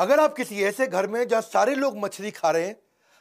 अगर आप किसी ऐसे घर में जहाँ सारे लोग मछली खा रहे हैं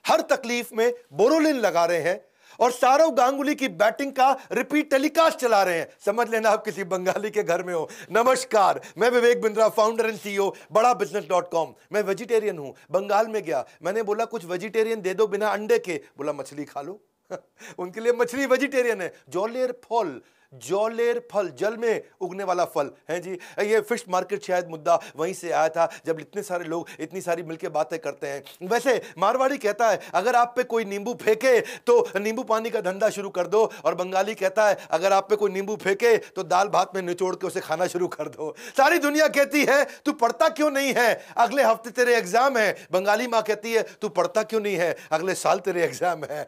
हर तकलीफ में बोरोलिन लगा रहे हैं और सारव गांगुली की बैटिंग का रिपीट टेलीकास्ट चला रहे हैं समझ लेना आप किसी बंगाली के घर में हो नमस्कार मैं Vivek Bindra founder and CEO Bada business dot com मैं वेजिटेरियन हूँ बंगाल में गया मैंने बोला कुछ वेजिटेरियन दे दो बिना अंडे के बोला मछली खा लो उनके लिए मछली वेजिटेरियन है जॉलियर फॉल जौलेर फल जल में उगने वाला फल है जी ये फिश मार्केट शायद मुद्दा वहीं से आया था जब इतने सारे लोग इतनी सारी मिलकर बातें करते हैं वैसे मारवाड़ी कहता है अगर आप पे कोई नींबू फेंके तो नींबू पानी का धंधा शुरू कर दो और बंगाली कहता है अगर आप पे कोई नींबू फेंके तो दाल भात में निचोड़ के उसे खाना शुरू कर दो सारी दुनिया कहती है तू पढ़ता क्यों नहीं है अगले हफ्ते तेरे एग्जाम है बंगाली माँ कहती है तू पढ़ता क्यों नहीं है अगले साल तेरे एग्जाम है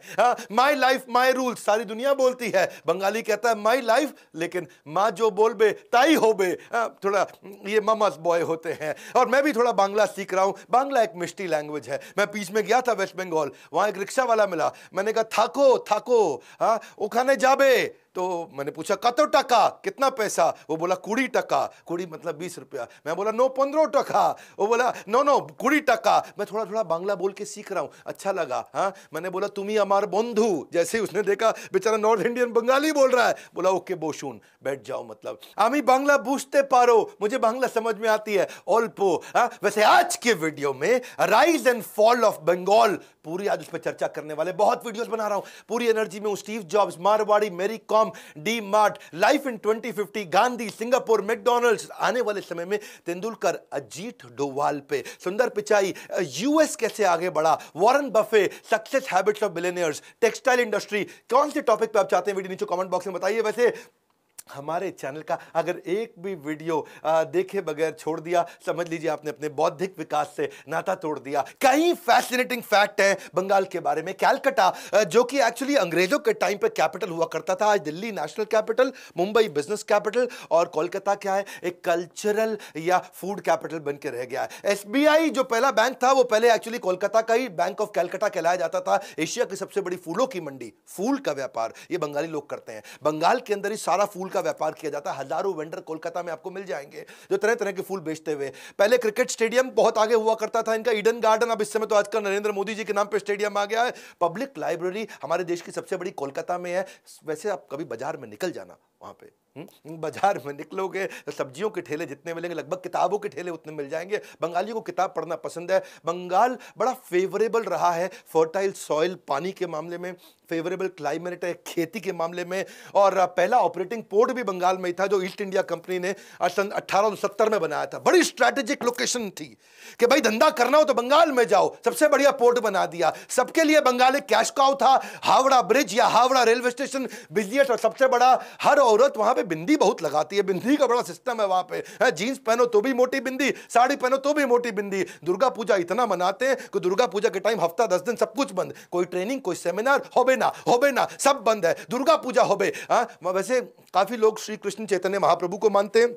माई लाइफ माई रूल्स सारी दुनिया बोलती है बंगाली कहता है माई लाइफ लेकिन माँ जो बोल बे ताई हो बे हाँ, थोड़ा ये ममस बॉय होते हैं और मैं भी थोड़ा बांग्ला सीख रहा हूँ बांग्ला एक मिष्टी लैंग्वेज है मैं बीच में गया था वेस्ट बंगाल वहाँ एक रिक्शा वाला मिला मैंने कहा थाको थाको हाँ उखाने जाबे तो मैंने पूछा कतो टका कितना पैसा वो बोला कुड़ी टका कुड़ी मतलब बीस रुपया मैं बोला नो पंद्रह टका वो बोला नो नो कुड़ी टका मैं थोड़ा थोड़ा बांग्ला बोल के सीख रहा हूँ अच्छा लगा हाँ मैंने बोला तुम ही हमार बंधु जैसे ही उसने देखा बेचारा नॉर्थ इंडियन बंगाली बोल रहा है बोला ओके बोशून बैठ जाओ मतलब आमी बांग्ला बूझते पारो मुझे बांग्ला समझ में आती है ऑल्पो हाँ? वैसे आज के वीडियो में rise and fall of Bengal पूरी आज उस पर चर्चा करने वाले बहुत वीडियोज बना रहा हूँ पूरी एनर्जी में Steve Jobs Marwari Mary Kom Kom D Mart life in 2050 Gandhi Singapore McDonald's आने वाले समय में तेंदुलकर अजीत डोवाल पे सुंदर पिचाई यूएस कैसे आगे बढ़ा Warren Buffett success habits of billionaires textile industry कौन से टॉपिक पे आप चाहते हैं वीडियो नीचे कमेंट बॉक्स में बताइए वैसे हमारे चैनल का अगर एक भी वीडियो देखे बगैर छोड़ दिया समझ लीजिए आपने अपने बौद्धिक विकास से नाता तोड़ दिया कई फैसिनेटिंग फैक्ट हैं बंगाल के बारे में कैलकटा जो कि एक्चुअली अंग्रेजों के टाइम पर कैपिटल हुआ करता था आज Delhi national capital Mumbai business capital और कोलकाता क्या है एक कल्चरल या फूड कैपिटल बन के रह गया है एस जो पहला बैंक था वो पहले एक्चुअली कोलकाता का ही बैंक ऑफ कैलकटा कहलाया जाता था एशिया की सबसे बड़ी फूलों की मंडी फूल का व्यापार ये बंगाली लोग करते हैं बंगाल के अंदर ही सारा फूल का का व्यापार किया जाता है हजारों वेंडर कोलकाता में आपको मिल जाएंगे जो तरह तरह के फूल बेचते हुए पहले क्रिकेट स्टेडियम बहुत आगे हुआ करता था इनका ईडन गार्डन अब इस समय तो आजकल नरेंद्र मोदी जी के नाम पर स्टेडियम आ गया है पब्लिक लाइब्रेरी हमारे देश की सबसे बड़ी कोलकाता में है वैसे आप कभी बाजार में निकल जाना वहाँ पे हम्म? बाजार में निकलोगे तो सब्जियों के ठेले जितने मिलेंगे लगभग किताबों के ठेले उतने मिल जाएंगे बंगालियों को किताब पढ़ना पसंद है बंगाल बड़ा फेवरेबल रहा है फर्टाइल सॉइल पानी के मामले में फेवरेबल क्लाइमेट है खेती के मामले में और पहला ऑपरेटिंग पोर्ट भी बंगाल में ही था जो ईस्ट इंडिया कंपनी ने सन अट्ठारह में बनाया था बड़ी स्ट्रैटेजिक लोकेशन थी कि भाई धंधा करना हो तो बंगाल में जाओ सबसे बढ़िया पोर्ट बना दिया सबके लिए बंगाल एक कैश काउ था हावड़ा ब्रिज या हावड़ा रेलवे स्टेशन बिजनेस और सबसे बड़ा हर औरत वहां पे बिंदी बहुत लगाती है बिंदी का बड़ा सिस्टम है वहां पे है पहनो तो भी मोटी बिंदी साड़ी पहनो तो भी मोटी बिंदी दुर्गा पूजा इतना मनाते हैं कि दुर्गा पूजा के टाइम हफ्ता दस दिन सब कुछ बंद कोई ट्रेनिंग कोई सेमिनार होबे ना होबे ना सब बंद है दुर्गा पूजा होबे हाँ, वैसे काफी लोग श्री कृष्ण चैतन्य महाप्रभु को मानते हैं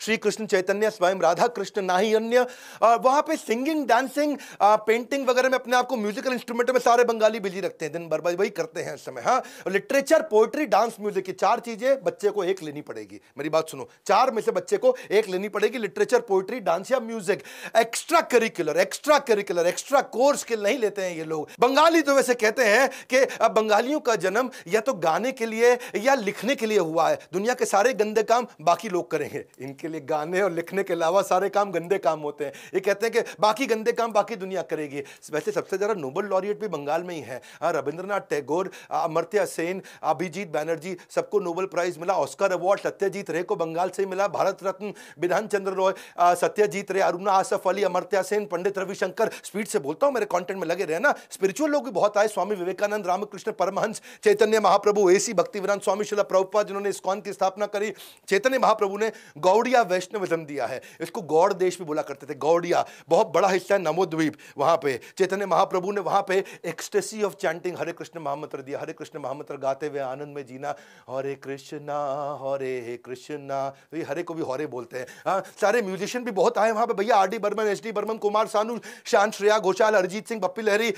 श्री कृष्ण चैतन्य स्वयं राधा कृष्ण ना ही अन्य वहाँ पे सिंगिंग डांसिंग पेंटिंग वगैरह में अपने आप को म्यूजिकल इंस्ट्रूमेंट में सारे बंगाली बिजी रखते हैं दिन भर वही करते हैं इस समय हाँ लिटरेचर पोएट्री डांस म्यूजिक ये चार चीज़ें बच्चे को एक लेनी पड़ेगी मेरी बात सुनो चार में से बच्चे को एक लेनी पड़ेगी लिटरेचर पोएट्री डांस या music extra curricular extra curricular extra course के नहीं लेते हैं ये लोग बंगाली तो वैसे कहते हैं कि बंगालियों का जन्म या तो गाने के लिए या लिखने के लिए हुआ है दुनिया के सारे गंदे काम बाकी लोग करेंगे इनके लिए गाने और लिखने के अलावा सारे काम गंदे काम होते हैं ये कहते हैं कि बाकी गंदे काम बाकी दुनिया करेगी वैसे सबसे ज़्यादा नोबल लॉरिएट भी बंगाल में ही है हाँ, रविंद्रनाथ टैगोर अमर्त्या सेन अभिजीत बैनर्जी सबको नोबल प्राइज़ मिला ऑस्कर अवार्ड सत्यजीत रे को बंगाल से मिला भारत रत्न विधान चंद्र रॉय सत्यजीत रे अरुणा आसफ अली अमृत्या सेन पंडित रविशंकर स्पीड से बोलता हूँ मेरे कॉन्टेंट में लगे रहे ना स्पिरिचुअल लोग भी बहुत आए स्वामी विवेकानंद रामकृष्ण परमहंस चैतन्य महाप्रभु भक्ति भक्तिवीरान स्वामी शिला प्रभुपा जिन्होंने इस्कॉन की स्थापना करी चैतन्य महाप्रभु ने गौड़िया वैष्णविज्म दिया है इसको गौड़ देश भी बोला करते थे गौड़िया बहुत बड़ा हिस्सा है नमोद्वीप वहाँ पे चैतन्य महाप्रभु ने वहाँ पे ecstasy of chanting Hare Krishna Mahamantra दिया हरे कृष्ण महामंत्र गाते हुए आनंद में जीना हरे कृष्णा हरे हे कृष्णा तो ये हरे को भी हरे बोलते हैं हाँ सारे म्यूजिशियन भी बहुत आए वहाँ पे भैया R D Burman H D Burman Kumar Sanu शांत श्रेया घोषाल अरिजीत सिंह बप्पी लहरी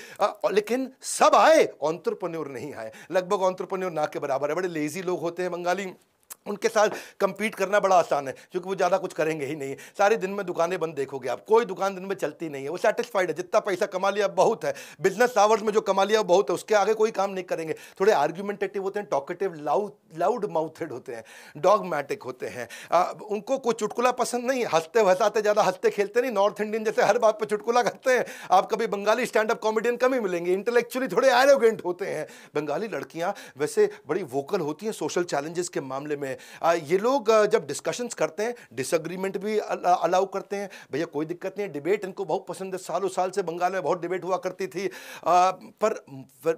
लेकिन सब आए ऑन्ट्रप्रन्योर नहीं आए लगभग ऑन्ट्रप्रन्योर ना के बराबर है बड़े लेजी लोग होते हैं बंगाली उनके साथ कंपीट करना बड़ा आसान है क्योंकि वो ज़्यादा कुछ करेंगे ही नहीं सारे दिन में दुकानें बंद देखोगे आप कोई दुकान दिन में चलती नहीं है वो सेटिस्फाइड है जितना पैसा कमा लिया बहुत है बिजनेस आवर्स में जो कमा लिया बहुत है उसके आगे कोई काम नहीं करेंगे थोड़े आर्ग्यूमेंटेटिव होते हैं टॉकेटिव लाउड लाउड माउथेड होते हैं डॉगमैटिक होते हैं आ, उनको कोई चुटकुला पसंद नहीं हंसते हंसाते ज़्यादा हंसते खेलते नहीं नॉर्थ इंडियन जैसे हर बात पर चुटकुला करते हैं आप कभी बंगाली स्टैंड अप कॉमेडियन कम ही मिलेंगे इंटेलेक्चुअली थोड़े एरोगेंट होते हैं बंगाली लड़कियाँ वैसे बड़ी वोकल होती हैं सोशल चैलेंजेस के मामले में ये लोग जब डिस्कशंस करते हैं डिसग्रीमेंट भी अलाउ करते हैं भैया कोई दिक्कत नहीं है डिबेट इनको बहुत पसंद है सालों साल से बंगाल में बहुत डिबेट हुआ करती थी आ, पर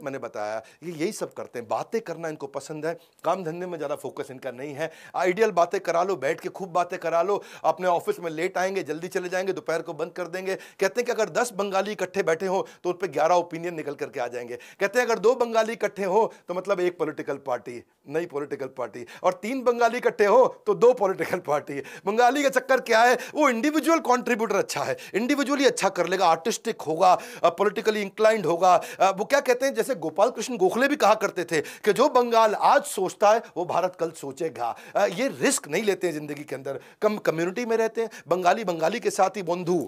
मैंने बताया ये यही सब करते हैं बातें करना इनको पसंद है काम धंधे में ज़्यादा फोकस इनका नहीं है आइडियल बातें करा लो बैठ के खूब बातें करा लो अपने ऑफिस में लेट आएंगे जल्दी चले जाएंगे दोपहर को बंद कर देंगे कहते हैं कि अगर दस बंगाली इकट्ठे बैठे हो तो उन पर ग्यारह ओपिनियन निकल करके आ जाएंगे कहते हैं अगर दो बंगाली इकट्ठे हो तो मतलब एक पोलिटिकल पार्टी नई पोलिटिकल पार्टी और तीन बंगाली इकट्ठे हो तो दो पॉलिटिकल पार्टी है बंगाली का चक्कर क्या है वो इंडिविजुअल कॉन्ट्रीब्यूटर अच्छा है इंडिविजुअली अच्छा कर लेगा आर्टिस्टिक होगा पोलिटिकली इंक्लाइंड होगा वो क्या कहते हैं जैसे गोपाल कृष्ण गोखले भी कहा करते थे कि जो बंगाल आज सोचता है वो भारत कल सोचेगा ये रिस्क नहीं लेते हैं जिंदगी के अंदर कम कम्युनिटी में रहते हैं बंगाली बंगाली के साथ ही बंधु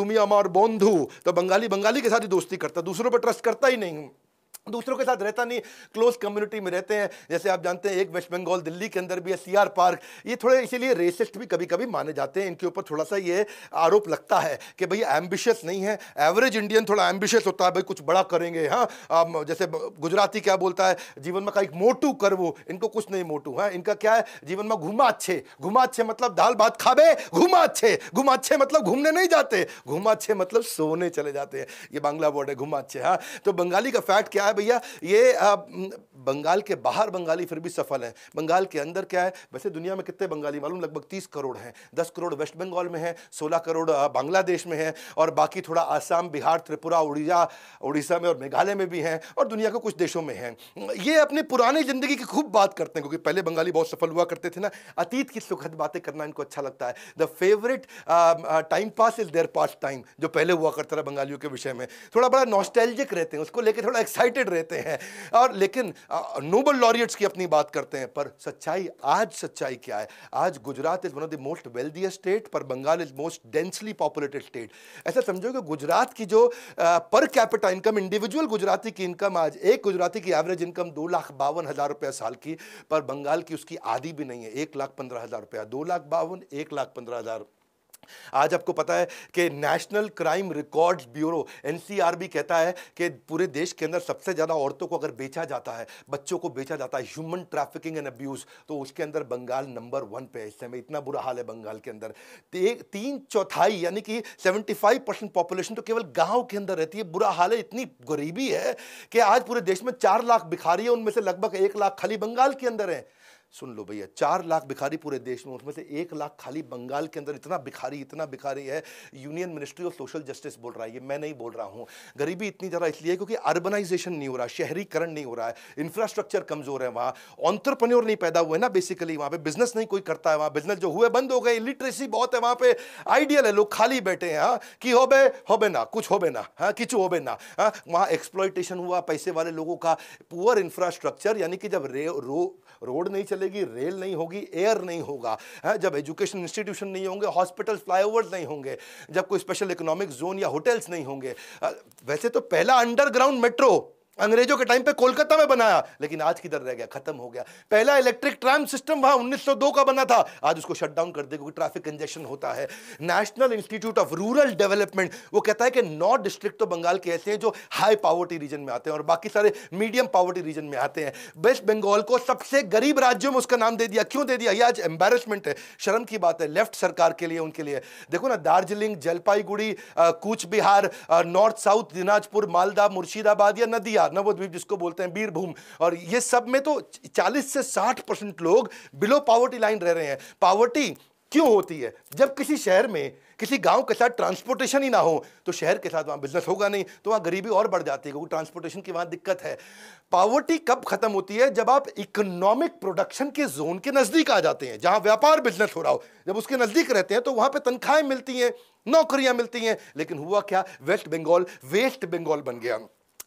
तुम्हें अमार बंधु तो बंगाली बंगाली के साथ ही दोस्ती करता दूसरों पर ट्रस्ट करता ही नहीं दूसरों के साथ रहता नहीं क्लोज कम्युनिटी में रहते हैं जैसे आप जानते हैं एक वेस्ट बंगाल दिल्ली के अंदर भी है सी आर पार्क ये थोड़े इसीलिए रेसिस्ट भी कभी कभी माने जाते हैं इनके ऊपर थोड़ा सा ये आरोप लगता है कि भाई एम्बिशियस नहीं है एवरेज इंडियन थोड़ा एम्बिशियस होता है भाई कुछ बड़ा करेंगे हाँ जैसे गुजराती क्या बोलता है जीवन में का एक मोटू कर वो इनको कुछ नहीं मोटू है हाँ? इनका क्या है जीवन में घुमा अच्छे घुमा अच्छे मतलब दाल भात खाबे घुमा अच्छे घुमा अच्छे मतलब घूमने नहीं जाते घुमा अच्छे मतलब सोने चले जाते हैं ये बांग्ला वर्ड है घुमा अच्छे हाँ तो बंगाली का फैक्ट क्या है भैया ये बंगाल के बाहर बंगाली फिर भी सफल हैं बंगाल के अंदर क्या है वैसे दुनिया में कितने बंगाली मालूम लगभग तीस करोड़ हैं दस करोड़ वेस्ट बंगाल में है सोलह करोड़ बांग्लादेश में है और बाकी थोड़ा आसाम बिहार त्रिपुरा उड़ीसा उड़ीसा में और मेघालय में भी हैं और दुनिया के कुछ देशों में हैं ये अपनी पुरानी ज़िंदगी की खूब बात करते हैं क्योंकि पहले बंगाली बहुत सफल हुआ करते थे ना अतीत की सुखद बातें करना इनको अच्छा लगता है the favourite time pass is there pass time जो पहले हुआ करता था बंगालियों के विषय में थोड़ा बड़ा नॉस्टैल्जिक रहते हैं उसको लेकर थोड़ा एक्साइटेड एजुकेटेड रहते हैं और लेकिन नोबल लॉरियट्स की अपनी बात करते हैं पर सच्चाई आज सच्चाई क्या है आज Gujarat is one of the most wealthiest state पर Bengal is most densely populated state ऐसा समझो कि गुजरात की जो per capita income individual Gujarati की इनकम आज एक गुजराती की एवरेज इनकम दो लाख बावन हज़ार रुपया साल की पर बंगाल की उसकी आधी भी नहीं है एक लाख पंद्रह हज़ार रुपया दो लाख बावन एक लाख पंद्रह हज़ार आज आपको पता है कि National Crime Records Bureau NCRB कहता है कि पूरे देश के अंदर सबसे ज़्यादा औरतों को अगर बेचा जाता है बच्चों को बेचा जाता है ह्यूमन ट्रैफिकिंग एंड अब्यूज़ तो उसके अंदर बंगाल नंबर वन पे है इस समय इतना बुरा हाल है बंगाल के अंदर तीन चौथाई यानी कि सेवेंटी परसेंट पॉपुलेशन तो केवल गाँव के अंदर रहती है बुरा हाल है इतनी गरीबी है कि आज पूरे देश में चार लाख भिखारी है उनमें से लगभग एक लाख खाली बंगाल के अंदर है सुन लो भैया चार लाख भिखारी पूरे देश में उसमें से एक लाख खाली बंगाल के अंदर इतना भिखारी इतना भिखारी है Union Ministry of Social Justice बोल रहा है ये मैं नहीं बोल रहा हूँ गरीबी इतनी ज़्यादा इसलिए क्योंकि अर्बनाइजेशन नहीं हो रहा शहरीकरण नहीं हो रहा है इंफ्रास्ट्रक्चर कमज़ोर है वहाँ ऑन्टरप्रन्योर नहीं पैदा हुए ना बेसिकली वहाँ पर बिजनेस नहीं कोई करता है वहाँ बिजनेस जो हुए बंद हो गए लिटरेसी बहुत है वहाँ पर आइडियल है लोग खाली बैठे हैं हाँ कि हो बे हो बे ना कुछ हो बे ना हाँ किचु हो बे ना हाँ वहाँ एक्सप्लॉयटेशन हुआ पैसे वाले लोगों का पुअर इंफ्रास्ट्रक्चर यानी कि जब रे रो रोड नहीं चले चलेगी रेल नहीं होगी एयर नहीं होगा है जब एजुकेशन इंस्टीट्यूशन नहीं होंगे हॉस्पिटल फ्लाईओवर नहीं होंगे जब कोई स्पेशल इकोनॉमिक जोन या होटल्स नहीं होंगे वैसे तो पहला अंडरग्राउंड मेट्रो अंग्रेजों के टाइम पे कोलकाता में बनाया लेकिन आज किधर रह गया खत्म हो गया पहला इलेक्ट्रिक ट्राम सिस्टम वहां 1902 का बना था आज उसको शट डाउन कर दे क्योंकि ट्रैफिक कंजेशन होता है National Institute of Rural Development वो कहता है कि नौ डिस्ट्रिक्ट तो बंगाल के ऐसे हैं जो हाई पावर्टी रीजन में आते हैं और बाकी सारे मीडियम पावर्टी रीजन में आते हैं वेस्ट बंगाल को सबसे गरीब राज्यों में उसका नाम दे दिया क्यों दे दिया ये आज एम्बेरसमेंट है शर्म की बात है लेफ्ट सरकार के लिए उनके लिए देखो ना दार्जिलिंग जलपाईगुड़ी कूच बिहार नॉर्थ साउथ दिनाजपुर मालदा मुर्शिदाबाद या नदिया द्वीप जिसको बोलते हैं बीरभूम और ये सब में तो 40 से 60 परसेंट लोग बिलो पावर्टी लाइन रह रहे हैं पावर्टी क्यों होती है जब किसी शहर में किसी गांव के साथ ट्रांसपोर्टेशन ही ना हो तो शहर के साथ वहाँ बिजनेस होगा नहीं तो वहाँ गरीबी और बढ़ जाती है क्योंकि ट्रांसपोर्टेशन की वहाँ दिक्कत है पावर्टी कब खत्म होती है जब आप इकोनॉमिक प्रोडक्शन के जोन के नज़दीक आ जाते हैं जहाँ व्यापार बिजनेस हो रहा हो जब उसके नज़दीक रहते हैं तो वहाँ पर तनख्वाहें मिलती हैं नौकरियाँ मिलती हैं लेकिन हुआ क्या वेस्ट बंगाल वेस्ट बंगाल बन गया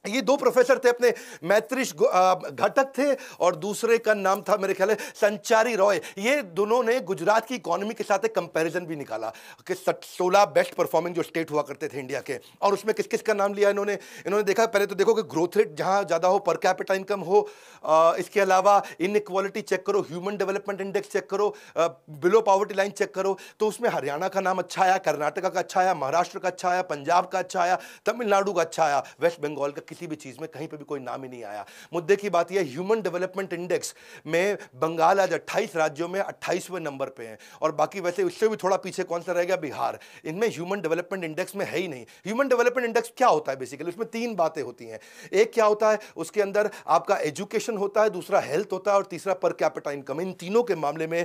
ये दो प्रोफेसर थे अपने मैत्रिश घटक थे और दूसरे का नाम था मेरे ख्याल है संचारी रॉय ये दोनों ने गुजरात की इकोनॉमी के साथ एक कंपैरिजन भी निकाला कि सोलह बेस्ट परफॉर्मिंग जो स्टेट हुआ करते थे इंडिया के और उसमें किस किस का नाम लिया इन्होंने इन्होंने देखा पहले तो देखो कि ग्रोथ रेट जहाँ ज़्यादा हो पर कैपिटल इनकम हो आ, इसके अलावा इनक्वालिटी चेक करो ह्यूमन डेवलपमेंट इंडेक्स चेक करो बिलो पॉवर्टी लाइन चेक करो तो उसमें हरियाणा का नाम अच्छा आया कर्नाटका का अच्छा आया महाराष्ट्र का अच्छा आया पंजाब का अच्छा आया तमिलनाडु का अच्छा आया वेस्ट बंगाल का किसी भी चीज़ में कहीं पर भी कोई नाम ही नहीं आया मुद्दे की बात यह ह्यूमन डेवलपमेंट इंडेक्स में बंगाल आज अट्ठाईस राज्यों में अट्ठाईसवें नंबर पर है और बाकी वैसे उससे भी थोड़ा पीछे कौन सा रहेगा बिहार इनमें ह्यूमन डेवलपमेंट इंडेक्स में है ही नहीं ह्यूमन डेवलपमेंट इंडेक्स क्या होता है बेसिकली उसमें तीन बातें होती हैं एक क्या होता है उसके अंदर आपका एजुकेशन होता है दूसरा हेल्थ होता है और तीसरा पर कैपिटा इनकम इन तीनों के मामले में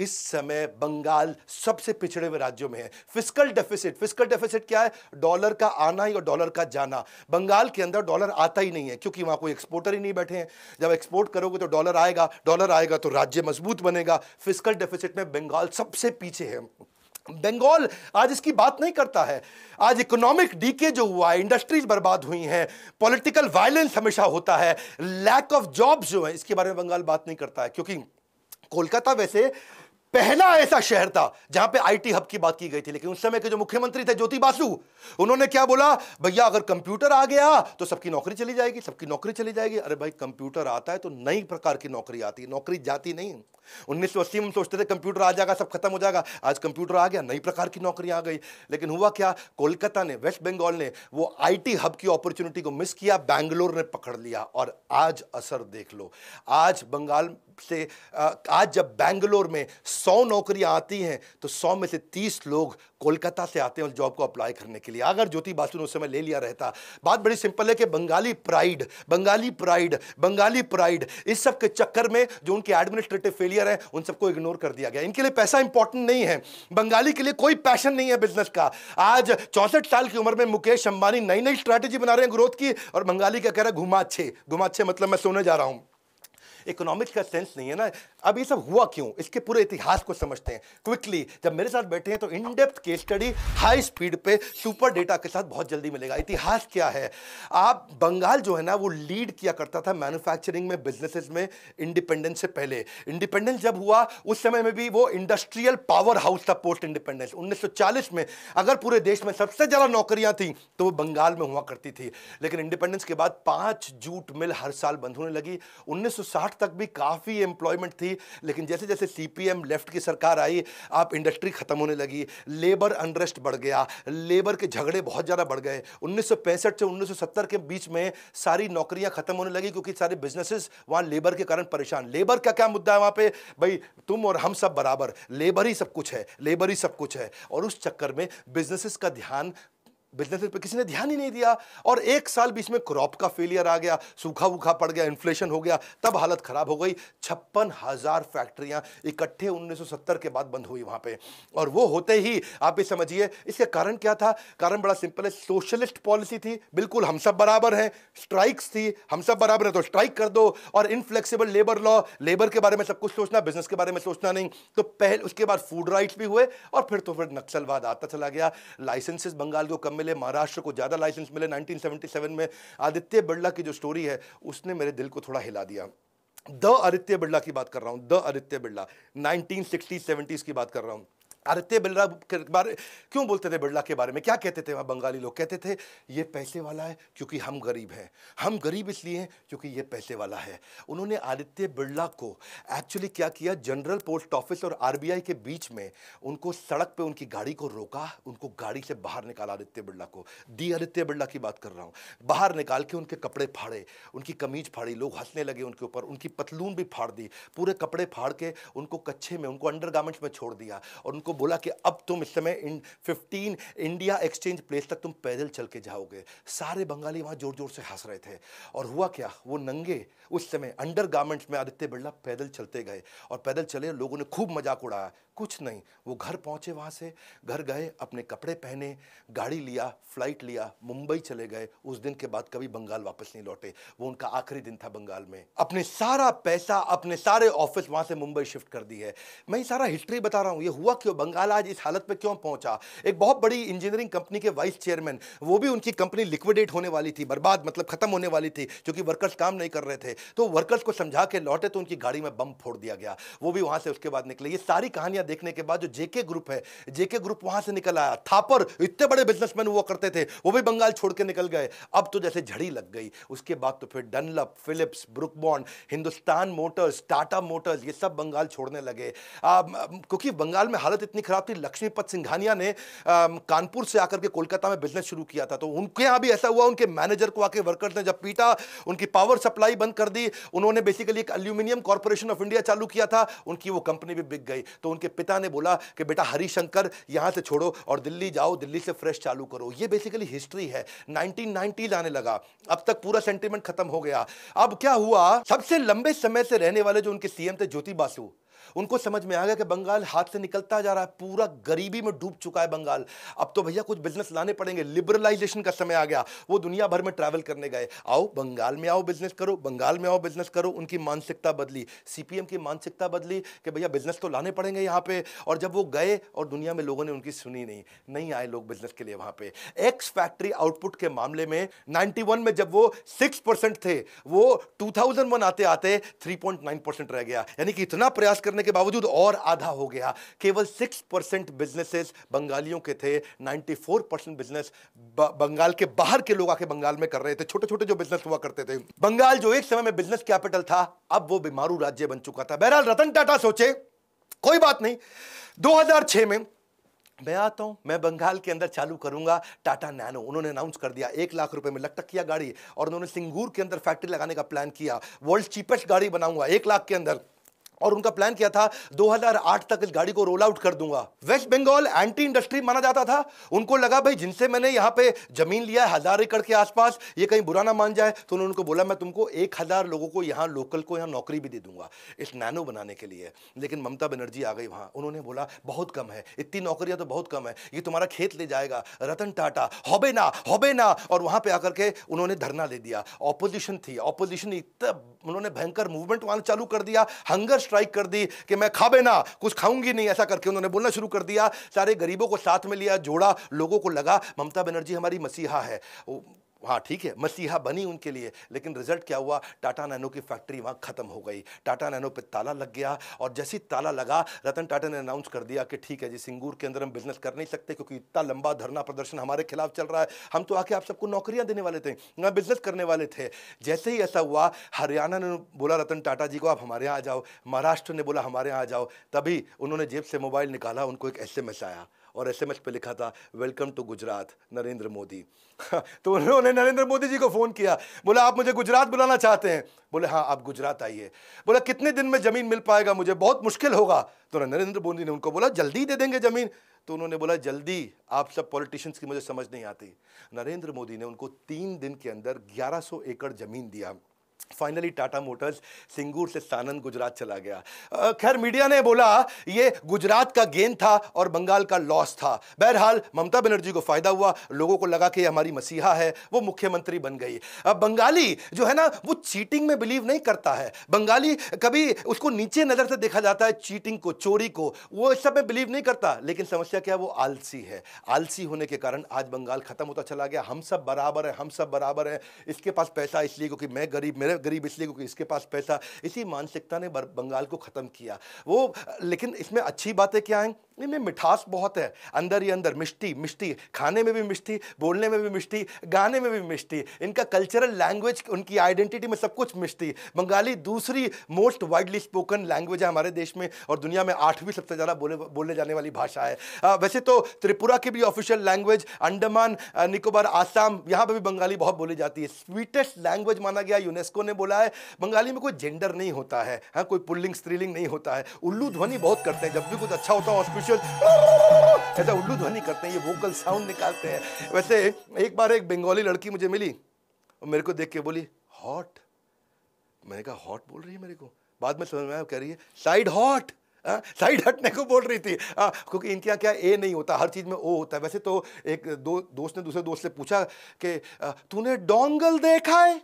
इस समय बंगाल सबसे पिछड़े हुए राज्यों में है फिजिकल डेफिसिट फिजिकल डेफिसिट क्या है डॉलर का आना ही और डॉलर का जाना बंगाल के अंदर डॉलर आता ही नहीं है क्योंकि वहाँ कोई एक्सपोर्टर ही नहीं बैठे हैं जब एक्सपोर्ट करोगे तो डॉलर आएगा डॉलर आएगा तो राज्य मजबूत बनेगा फिजिकल डेफिसिट में बंगाल सबसे पीछे है बंगाल आज इसकी बात नहीं करता है आज इकोनॉमिक डीके जो हुआ है इंडस्ट्रीज बर्बाद हुई हैं पॉलिटिकल वायलेंस हमेशा होता है लैक ऑफ जॉब्स जो है इसके बारे में बंगाल बात नहीं करता है क्योंकि कोलकाता वैसे पहला ऐसा शहर था जहां पे आईटी हब की बात की गई थी लेकिन उस समय के जो मुख्यमंत्री थे ज्योति बासु उन्होंने क्या बोला भैया अगर कंप्यूटर आ गया तो सबकी नौकरी चली जाएगी सबकी नौकरी चली जाएगी अरे भाई कंप्यूटर आता है तो नई प्रकार की नौकरी आती है नौकरी जाती नहीं उन्नीस सौ अस्सी में सोचते थे कंप्यूटर आ जाएगा सब खत्म हो जाएगा आज कंप्यूटर आ गया नई प्रकार की नौकरी आ गई लेकिन हुआ क्या कोलकाता ने वेस्ट बंगाल ने वो आईटी हब की अपॉर्चुनिटी को मिस किया बैंगलोर ने पकड़ लिया और आज असर देख लो आज बंगाल से आज जब बेंगलोर में सौ नौकरियां आती हैं तो सौ में से तीस लोग कोलकाता से आते हैं उस जॉब को अप्लाई करने के लिए अगर ज्योति बासु ने उस समय ले लिया रहता बात बड़ी सिंपल है कि Bengali pride Bengali pride Bengali pride इस सब के चक्कर में जो उनके एडमिनिस्ट्रेटिव फेलियर हैं उन सबको इग्नोर कर दिया गया इनके लिए पैसा इंपॉर्टेंट नहीं है बंगाली के लिए कोई पैशन नहीं है बिजनेस का आज चौंसठ साल की उम्र में मुकेश अंबानी नई नई स्ट्रैटेजी बना रहे हैं ग्रोथ की और बंगाली का कह रहा है घुमा अच्छे घुमा अच्छे मतलब मैं सोने जा रहा हूं इकोनॉमिक्स का सेंस नहीं है ना अब ये सब हुआ क्यों इसके पूरे इतिहास को समझते हैं क्विकली जब मेरे साथ बैठे हैं तो in depth case study high speed पे सुपर डेटा के साथ बहुत जल्दी मिलेगा इतिहास क्या है आप बंगाल जो है ना वो लीड किया करता था मैन्युफैक्चरिंग में बिजनेसेस में इंडिपेंडेंस से पहले इंडिपेंडेंस जब हुआ उस समय में भी वो इंडस्ट्रियल पावर हाउस था पोस्ट इंडिपेंडेंस उन्नीस में अगर पूरे देश में सबसे ज़्यादा नौकरियां थी तो वो बंगाल में हुआ करती थी लेकिन इंडिपेंडेंस के बाद पांच जूट मिल हर साल बंद होने लगी 1960 तक भी काफ़ी एम्प्लॉयमेंट थी लेकिन जैसे जैसे सी लेफ्ट की सरकार आई आप इंडस्ट्री ख़त्म होने लगी लेबर अनरेस्ट बढ़ गया लेबर के झगड़े बहुत ज़्यादा बढ़ गए उन्नीस से उन्नीस के बीच में सारी नौकरियाँ ख़त्म होने लगी क्योंकि सारे बिजनेसेस वहाँ लेबर के कारण परेशान लेबर का क्या मुद्दा है वहाँ पे भाई तुम और हम सब बराबर लेबर ही सब कुछ है लेबर ही सब कुछ है और उस चक्कर में बिजनेसेस का ध्यान बिजनेस पे किसी ने ध्यान ही नहीं दिया और एक साल बीच में क्रॉप का फेलियर आ गया सूखा वूखा पड़ गया इन्फ्लेशन हो गया तब हालत खराब हो गई छप्पन हज़ार फैक्ट्रियां इकट्ठे 1970 के बाद बंद हुई वहां पे और वो होते ही आप ये समझिए इसका कारण क्या था कारण बड़ा सिंपल है सोशलिस्ट पॉलिसी थी बिल्कुल हम सब बराबर हैं स्ट्राइक्स थी हम सब बराबर है तो स्ट्राइक कर दो और इनफ्लेक्सिबल लेबर लॉ लेबर के बारे में सब कुछ सोचना बिजनेस के बारे में सोचना नहीं तो पहले उसके बाद फूड राइट्स भी हुए और फिर तो फिर नक्सलवाद आता चला गया लाइसेंसेस बंगाल को कम मिले महाराष्ट्र को ज़्यादा लाइसेंस मिले 1977 में आदित्य बिरला की जो स्टोरी है उसने मेरे दिल को थोड़ा हिला दिया द आदित्य बिरला की बात कर रहा हूँ the Aditya Birla nineteen sixty की बात कर रहा हूँ आदित्य बिरला के बारे क्यों बोलते थे बिरला के बारे में क्या कहते थे वहाँ बंगाली लोग कहते थे ये पैसे वाला है क्योंकि हम गरीब हैं हम गरीब इसलिए हैं क्योंकि ये पैसे वाला है उन्होंने आदित्य बिरला को एक्चुअली क्या किया जनरल पोस्ट ऑफिस और आर के बीच में उनको सड़क पर उनकी गाड़ी को रोका उनको गाड़ी से बाहर निकाला आदित्य बिरला को दी आदित्य बिरला की बात कर रहा हूँ बाहर निकाल के उनके कपड़े फाड़े उनकी कमीज फाड़ी लोग हंसने लगे उनके ऊपर उनकी पतलून भी फाड़ दी पूरे कपड़े फाड़ के उनको कच्छे में उनको अंडर में छोड़ दिया और उनको को बोला कि अब तुम इस समय in fifteen India Exchange Place तक तुम पैदल चल के जाओगे सारे बंगाली वहाँ जोर जोर से हंस रहे थे और हुआ क्या वो नंगे उस समय अंडर गारमेंट्स में आदित्य बिरला पैदल चलते गए और पैदल चले लोगों ने खूब मजाक उड़ाया कुछ नहीं वो घर पहुंचे वहां से घर गए अपने कपड़े पहने गाड़ी लिया फ्लाइट लिया मुंबई चले गए उस दिन के बाद कभी बंगाल वापस नहीं लौटे वो उनका आखिरी दिन था बंगाल में अपने सारा पैसा अपने सारे ऑफिस वहां से मुंबई शिफ्ट कर दी है मैं ये सारा हिस्ट्री बता रहा हूँ ये हुआ क्यों बंगाल आज इस हालत में क्यों पहुंचा एक बहुत बड़ी इंजीनियरिंग कंपनी के वाइस चेयरमैन वो भी उनकी कंपनी लिक्विडेट होने वाली थी बर्बाद मतलब खत्म होने वाली थी क्योंकि वर्कर्स काम नहीं कर रहे थे तो वर्कर्स को समझा के लौटे तो उनकी गाड़ी में बम फोड़ दिया गया वो भी वहां से उसके बाद निकले ये सारी कहानियां देखने के बाद जो जेके ग्रुप है जेके ग्रुप वहां से निकल आया थापर इतने बड़े बिजनेसमैन हुआ करते थे वो भी बंगाल छोड़ के निकल गए अब तो जैसे झड़ी लग गई उसके बाद तो फिर Dunlop Philips Brooke Bond Hindustan Motors Tata Motors ये सब बंगाल छोड़ने लगे क्योंकि बंगाल में हालत इतनी खराब थी लक्ष्मीपत सिंघानिया ने कानपुर से आकर के कोलकाता में बिजनेस शुरू किया था तो उनके यहाँ भी ऐसा हुआ उनके मैनेजर को आके वर्कर्स ने जब पीटा उनकी पावर सप्लाई बंद कर दी उन्होंने बेसिकली एक अल्यूमिनियम कॉरपोरेशन ऑफ इंडिया चालू किया था उनकी वो कंपनी भी बिक गई तो उनके पिता ने बोला कि बेटा हरिशंकर यहाँ से छोड़ो और दिल्ली जाओ दिल्ली से फ्रेश चालू करो ये बेसिकली हिस्ट्री है नाइनटीज आने लगा अब तक पूरा सेंटिमेंट खत्म हो गया अब क्या हुआ सबसे लंबे समय से रहने वाले जो उनके सीएम थे ज्योति बासु उनको समझ में आ गया कि बंगाल हाथ से निकलता जा रहा है पूरा गरीबी में डूब चुका है बंगाल अब तो भैया कुछ बिजनेस लाने पड़ेंगे लिबरलाइजेशन का समय आ गया वो दुनिया भर में ट्रैवल करने गए आओ बंगाल में आओ बिजनेस करो बंगाल में आओ बिजनेस करो उनकी मानसिकता बदली सीपीएम की मानसिकता बदली कि भैया बिजनेस तो लाने पड़ेंगे यहाँ पे और जब वो गए और दुनिया में लोगों ने उनकी सुनी नहीं नहीं आए लोग बिजनेस के लिए वहाँ पे एक्स फैक्ट्री आउटपुट के मामले में 91 में जब वो 6 परसेंट थे वो 2001 आते आते 3.9 परसेंट रह गया यानी कि इतना प्रयास करने के के बावजूद और आधा हो गया केवल सिक्स परसेंट बिजनेसेस बंगालियों के थे ninety four percent business Bengal के बाहर के लोग आके बंगाल में कर रहे थे छोटे छोटे जो बिजनेस हुआ करते थे बंगाल जो एक समय में बिजनेस कैपिटल था अब वो बीमारू राज्य बन चुका था बहरहाल रतन टाटा सोचे कोई बात नहीं 2006 में मैं आता हूँ मैं बंगाल के अंदर चालू करूंगा टाटा नैनो उन्होंने अनाउंस कर दिया एक लाख रुपए में लटक किया गाड़ी और उन्होंने सिंगूर के अंदर फैक्ट्री लगाने का प्लान किया वर्ल्ड चीपेस्ट गाड़ी बनाऊंगा एक लाख के अंदर और उनका प्लान किया था 2008 तक इस गाड़ी को रोल आउट कर दूंगा वेस्ट बंगाल एंटी इंडस्ट्री माना जाता था उनको लगा भाई जिनसे मैंने यहाँ पे जमीन लिया है हजार एकड़ के आसपास ये कहीं बुरा ना मान जाए तो उन्होंने उनको बोला मैं तुमको एक हजार लोगों को यहाँ लोकल को यहाँ नौकरी भी दे दूंगा इस नैनो बनाने के लिए लेकिन ममता बनर्जी आ गई वहां उन्होंने बोला बहुत कम है इतनी नौकरियां तो बहुत कम है ये तुम्हारा खेत ले जाएगा रतन टाटा होबे ना होबे ना और वहां पर आकर के उन्होंने धरना दे दिया ऑपोजिशन थी ऑपोजिशन इतना उन्होंने भयंकर मूवमेंट वहां चालू कर दिया हंगर स्ट्राइक कर दी कि मैं खाबे ना कुछ खाऊंगी नहीं ऐसा करके उन्होंने बोलना शुरू कर दिया सारे गरीबों को साथ में लिया जोड़ा लोगों को लगा ममता बनर्जी हमारी मसीहा है हाँ ठीक है मसीहा बनी उनके लिए लेकिन रिजल्ट क्या हुआ टाटा नैनो की फैक्ट्री वहाँ ख़त्म हो गई टाटा नैनो पे ताला लग गया और जैसे ही ताला लगा रतन टाटा ने अनाउंस कर दिया कि ठीक है जी सिंगूर के अंदर हम बिजनेस कर नहीं सकते क्योंकि इतना लंबा धरना प्रदर्शन हमारे खिलाफ चल रहा है हम तो आके आप सबको नौकरियाँ देने वाले थे ना बिजनेस करने वाले थे जैसे ही ऐसा हुआ हरियाणा ने बोला रतन टाटा जी को आप हमारे यहाँ आ जाओ महाराष्ट्र ने बोला हमारे यहाँ आ जाओ तभी उन्होंने जेब से मोबाइल निकाला उनको एक एस आया और एसएमएस पे लिखा था वेलकम टू गुजरात नरेंद्र मोदी तो उन्होंने नरेंद्र मोदी जी को फ़ोन किया बोला आप मुझे गुजरात बुलाना चाहते हैं बोले हाँ आप गुजरात आइए बोला कितने दिन में ज़मीन मिल पाएगा मुझे बहुत मुश्किल होगा तो नरेंद्र मोदी ने उनको बोला जल्दी दे देंगे ज़मीन तो उन्होंने बोला जल्दी आप सब पॉलिटिशियंस की मुझे समझ नहीं आती नरेंद्र मोदी ने उनको तीन दिन के अंदर 1100 एकड़ ज़मीन दिया फाइनली टाटा मोटर्स सिंगूर से सानंद गुजरात चला गया खैर मीडिया ने बोला ये गुजरात का गेंद था और बंगाल का लॉस था बहरहाल ममता बनर्जी को फायदा हुआ लोगों को लगा कि हमारी मसीहा है वो मुख्यमंत्री बन गई अब बंगाली जो है ना वो चीटिंग में बिलीव नहीं करता है बंगाली कभी उसको नीचे नज़र से देखा जाता है चीटिंग को चोरी को वो इस सब में बिलीव नहीं करता लेकिन समस्या क्या है वो आलसी है आलसी होने के कारण आज बंगाल खत्म होता चला गया हम सब बराबर हैं हम सब बराबर हैं इसके पास पैसा इसलिए क्योंकि मैं गरीब मेरे गरीब इसलिए क्योंकि इसके पास पैसा इसी मानसिकता ने बंगाल को ख़त्म किया वो लेकिन इसमें अच्छी बातें क्या हैं इनमें मिठास बहुत है अंदर ही अंदर मिष्टी मिष्टी खाने में भी मिष्टी बोलने में भी मिष्टी गाने में भी मिष्टी इनका कल्चरल लैंग्वेज उनकी आइडेंटिटी में सब कुछ मिष्टी बंगाली दूसरी मोस्ट वाइडली स्पोकन लैंग्वेज है हमारे देश में और दुनिया में आठवीं सबसे ज़्यादा बोले बोले जाने वाली भाषा है आ, वैसे तो त्रिपुरा की भी ऑफिशियल लैंग्वेज अंडमान निकोबार आसाम यहाँ पर भी बंगाली बहुत बोली जाती है स्वीटेस्ट लैंग्वेज माना गया यूनेस्को उन्होंने बोला है बंगाली में कोई जेंडर नहीं होता है हाँ कोई पुल्लिंग स्त्रीलिंग नहीं होता है उल्लू ध्वनि बहुत करते हैं जब भी कुछ अच्छा होता है ऑस्पिशियल ऐसा उल्लू ध्वनि करते हैं ये वोकल साउंड निकालते हैं वैसे एक बार एक बंगाली लड़की मुझे मिली और मेरे को देख के बोली हॉट मैंने कहा हॉट बोल रही है मेरे को बाद में समझ में आया कह रही है साइड हॉट साइड हटने को बोल रही थी आ, हाँ, क्योंकि इनके यहाँ क्या ए नहीं होता हर चीज़ में ओ होता है वैसे तो एक दो दोस्त ने दूसरे दोस्त से पूछा कि तूने डोंगल देखा है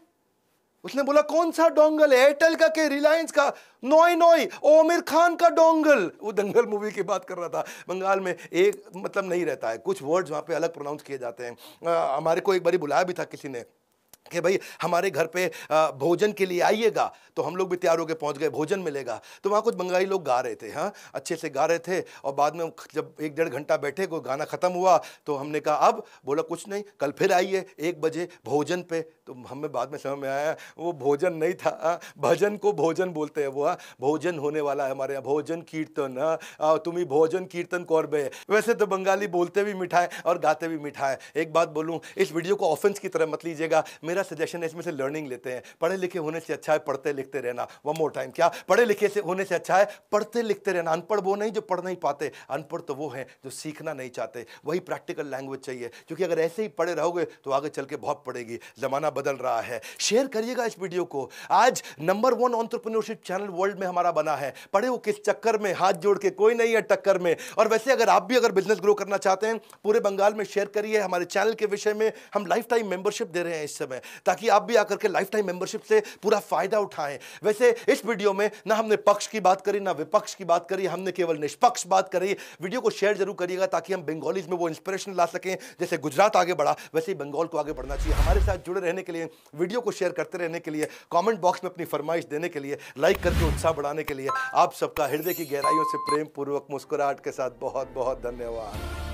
उसने बोला कौन सा डोंगल एयरटेल का के रिलायंस का नोई नोई ओमिर खान का डोंगल वो दंगल मूवी की बात कर रहा था बंगाल में एक मतलब नहीं रहता है कुछ वर्ड्स वहाँ पे अलग प्रोनाउंस किए जाते हैं हमारे को एक बारी बुलाया भी था किसी ने कि भाई हमारे घर पे भोजन के लिए आइएगा तो हम लोग भी तैयार होकर पहुंच गए भोजन मिलेगा तो वहाँ कुछ बंगाली लोग गा रहे थे हाँ अच्छे से गा रहे थे और बाद में जब एक डेढ़ घंटा बैठे को गाना ख़त्म हुआ तो हमने कहा अब बोला कुछ नहीं कल फिर आइए एक बजे भोजन पे तो हमें बाद में समय में आया वो भोजन नहीं था आ, हाँ, भजन को भोजन बोलते हैं वो हाँ भोजन होने वाला है हमारे यहाँ भोजन कीर्तन हाँ, तुम तुम्हें भोजन कीर्तन कौर बे वैसे तो बंगाली बोलते भी मिठाए और गाते भी मिठाए एक बात बोलूँ इस वीडियो को ऑफेंस की तरह मत लीजिएगा मेरे मेरा सजेशन है इसमें से लर्निंग लेते हैं पढ़े लिखे होने से अच्छा है पढ़ते लिखते रहना वन मोर टाइम क्या पढ़े लिखे से होने से अच्छा है पढ़ते लिखते रहना अनपढ़ वो नहीं जो पढ़ नहीं पाते अनपढ़ तो वो हैं जो सीखना नहीं चाहते वही प्रैक्टिकल लैंग्वेज चाहिए क्योंकि अगर ऐसे ही पढ़े रहोगे तो आगे चल के बहुत पड़ेगी ज़माना बदल रहा है शेयर करिएगा इस वीडियो को आज number one entrepreneurship channel world में हमारा बना है पढ़े वो किस चक्कर में हाथ जोड़ के कोई नहीं है टक्कर में और वैसे अगर आप भी अगर बिजनेस ग्रो करना चाहते हैं पूरे बंगाल में शेयर करिए हमारे चैनल के विषय में हम लाइफ टाइम मेंबरशिप दे रहे हैं इस समय ताकि आप भी आकर के लाइफ टाइम मेंबरशिप से पूरा फायदा उठाएं वैसे इस वीडियो में ना हमने पक्ष की बात करी ना विपक्ष की बात करी हमने केवल निष्पक्ष बात करी वीडियो को शेयर जरूर करिएगा ताकि हम बंगालीज में वो इंस्पिरेशन ला सकें जैसे गुजरात आगे बढ़ा वैसे ही बंगाल को आगे बढ़ना चाहिए हमारे साथ जुड़े रहने के लिए वीडियो को शेयर करते रहने के लिए कॉमेंट बॉक्स में अपनी फरमाइश देने के लिए लाइक करके उत्साह बढ़ाने के लिए आप सबका हृदय की गहराइयों से प्रेम पूर्वक मुस्कुराहट के साथ बहुत बहुत धन्यवाद